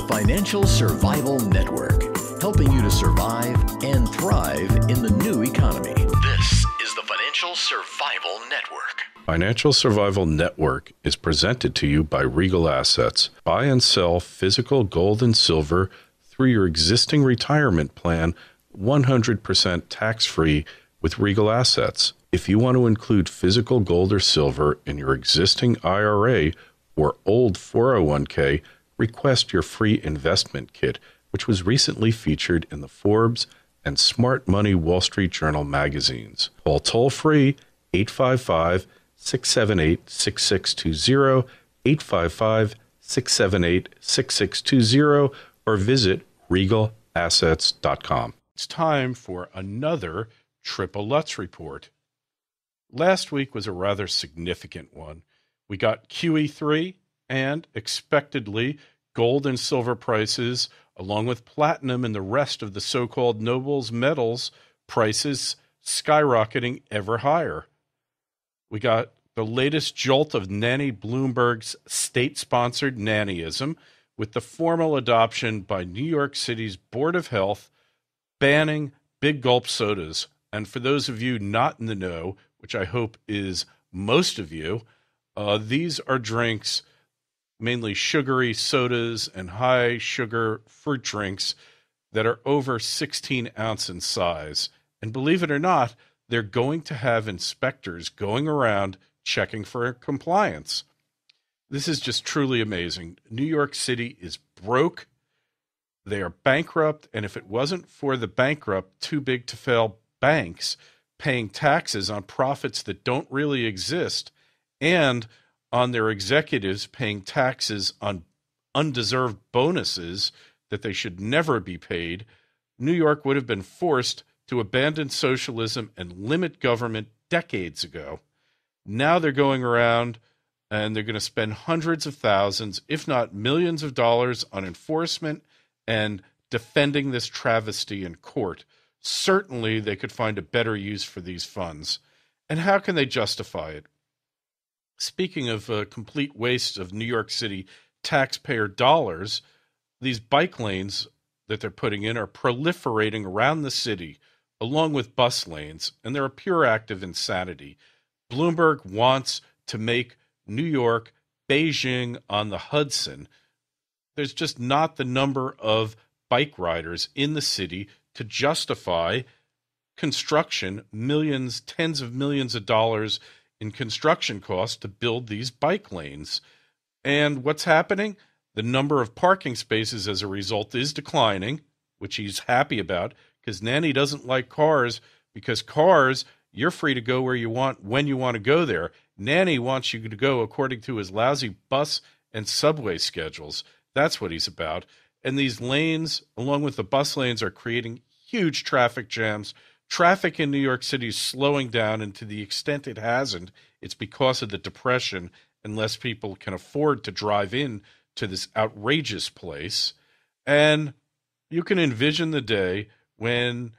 the Financial Survival Network, helping you to survive and thrive in the new economy. This is the Financial Survival Network. Financial Survival Network is presented to you by Regal Assets. Buy and sell physical gold and silver through your existing retirement plan 100% tax free with Regal Assets. If you want to include physical gold or silver in your existing IRA or old 401k, request your free investment kit, which was recently featured in the Forbes and Smart Money Wall Street Journal magazines. Call toll free 855 678 6620, 855 678 6620, or visit regalassets.com. It's time for another Triple Lutz report. Last week was a rather significant one. We got QE3, and expectedly, gold and silver prices, along with platinum and the rest of the so called nobles metals prices skyrocketing ever higher. We got the latest jolt of Nanny Bloomberg's state sponsored nannyism with the formal adoption by New York City's Board of Health banning big gulp sodas. And for those of you not in the know, which I hope is most of you, uh, these are drinks mainly sugary sodas and high sugar fruit drinks that are over 16 ounce in size. And believe it or not, they're going to have inspectors going around checking for compliance. This is just truly amazing. New York City is broke. They are bankrupt. And if it wasn't for the bankrupt, too big to fail banks paying taxes on profits that don't really exist and on their executives paying taxes on undeserved bonuses that they should never be paid, New York would have been forced to abandon socialism and limit government decades ago. Now they're going around and they're going to spend hundreds of thousands, if not millions of dollars on enforcement and defending this travesty in court. Certainly, they could find a better use for these funds. And how can they justify it? Speaking of a uh, complete waste of New York City taxpayer dollars, these bike lanes that they're putting in are proliferating around the city, along with bus lanes, and they're a pure act of insanity. Bloomberg wants to make New York Beijing on the Hudson. There's just not the number of bike riders in the city to justify construction, millions, tens of millions of dollars in construction costs to build these bike lanes. And what's happening? The number of parking spaces as a result is declining, which he's happy about because Nanny doesn't like cars because cars, you're free to go where you want when you want to go there. Nanny wants you to go according to his lousy bus and subway schedules. That's what he's about. And these lanes, along with the bus lanes, are creating huge traffic jams traffic in New York City is slowing down, and to the extent it hasn't, it's because of the depression, and less people can afford to drive in to this outrageous place. And you can envision the day when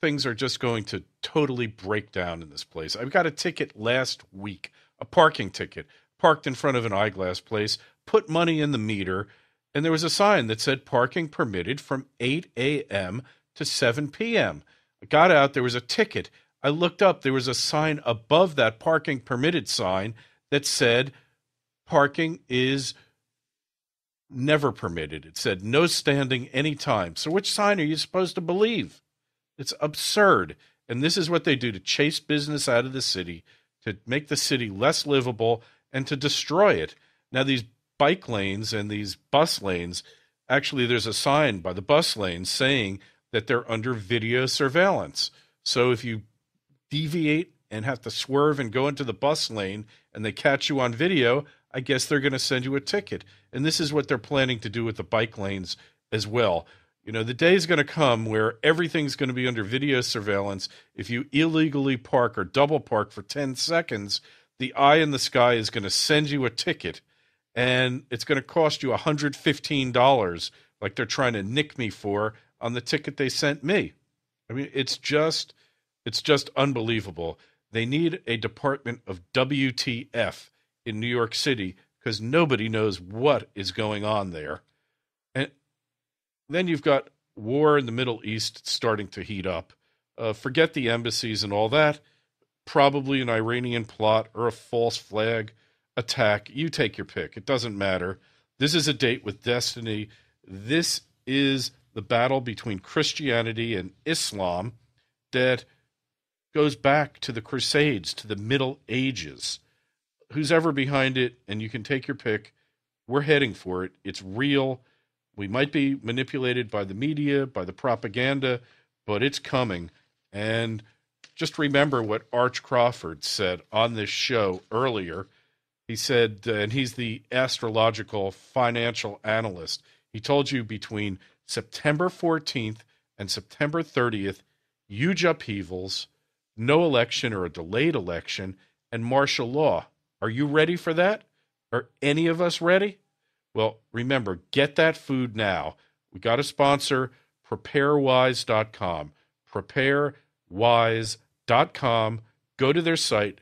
things are just going to totally break down in this place. I've got a ticket last week, a parking ticket, parked in front of an eyeglass place, put money in the meter, and there was a sign that said parking permitted from 8 a.m to 7 p.m. I got out, there was a ticket. I looked up, there was a sign above that parking permitted sign that said parking is never permitted. It said no standing anytime. So which sign are you supposed to believe? It's absurd. And this is what they do to chase business out of the city, to make the city less livable, and to destroy it. Now, these bike lanes and these bus lanes, actually, there's a sign by the bus lane saying that they're under video surveillance. So if you deviate and have to swerve and go into the bus lane and they catch you on video, I guess they're going to send you a ticket. And this is what they're planning to do with the bike lanes as well. You know, the day is going to come where everything's going to be under video surveillance. If you illegally park or double park for 10 seconds, the eye in the sky is going to send you a ticket and it's going to cost you $115 like they're trying to nick me for on the ticket they sent me. I mean, it's just it's just unbelievable. They need a department of WTF in New York City because nobody knows what is going on there. And then you've got war in the Middle East starting to heat up. Uh, forget the embassies and all that. Probably an Iranian plot or a false flag attack. You take your pick. It doesn't matter. This is a date with destiny. This is the battle between Christianity and Islam that goes back to the Crusades, to the Middle Ages. Who's ever behind it, and you can take your pick. We're heading for it. It's real. We might be manipulated by the media, by the propaganda, but it's coming. And just remember what Arch Crawford said on this show earlier. He said, uh, and he's the astrological financial analyst. He told you between September 14th and September 30th, huge upheavals, no election or a delayed election, and martial law. Are you ready for that? Are any of us ready? Well, remember, get that food now. We got a sponsor, preparewise.com. Preparewise.com. Go to their site.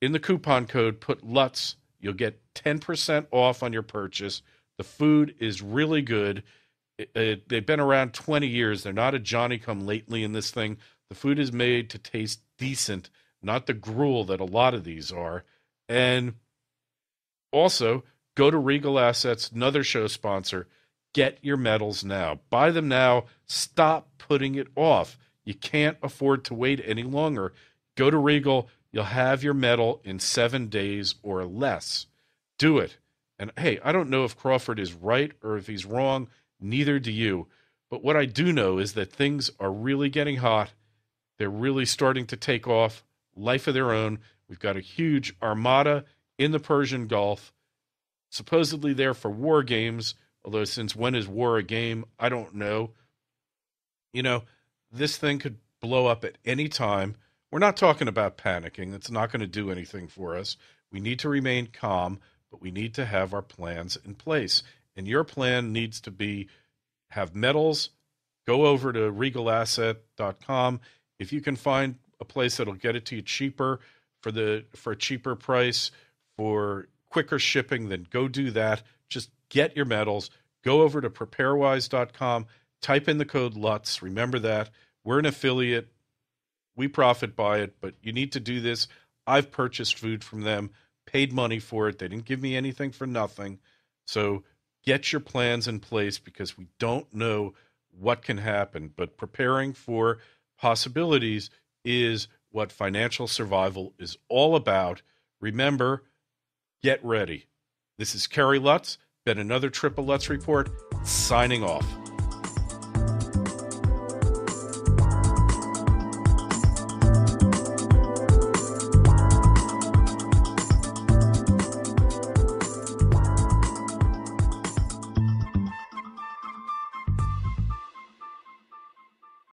In the coupon code, put LUTS. You'll get 10% off on your purchase. The food is really good it, uh, they've been around 20 years. They're not a Johnny come lately in this thing. The food is made to taste decent, not the gruel that a lot of these are. And also, go to Regal Assets, another show sponsor. Get your medals now. Buy them now. Stop putting it off. You can't afford to wait any longer. Go to Regal. You'll have your medal in seven days or less. Do it. And hey, I don't know if Crawford is right or if he's wrong. Neither do you. But what I do know is that things are really getting hot. They're really starting to take off, life of their own. We've got a huge armada in the Persian Gulf, supposedly there for war games. Although, since when is war a game? I don't know. You know, this thing could blow up at any time. We're not talking about panicking. That's not going to do anything for us. We need to remain calm, but we need to have our plans in place and your plan needs to be have metals. Go over to regalasset.com. If you can find a place that'll get it to you cheaper for the for a cheaper price for quicker shipping, then go do that. Just get your metals. Go over to preparewise.com. Type in the code LUTS. Remember that we're an affiliate. We profit by it, but you need to do this. I've purchased food from them, paid money for it. They didn't give me anything for nothing. So get your plans in place because we don't know what can happen. But preparing for possibilities is what financial survival is all about. Remember, get ready. This is Kerry Lutz, been another Triple Lutz Report, signing off.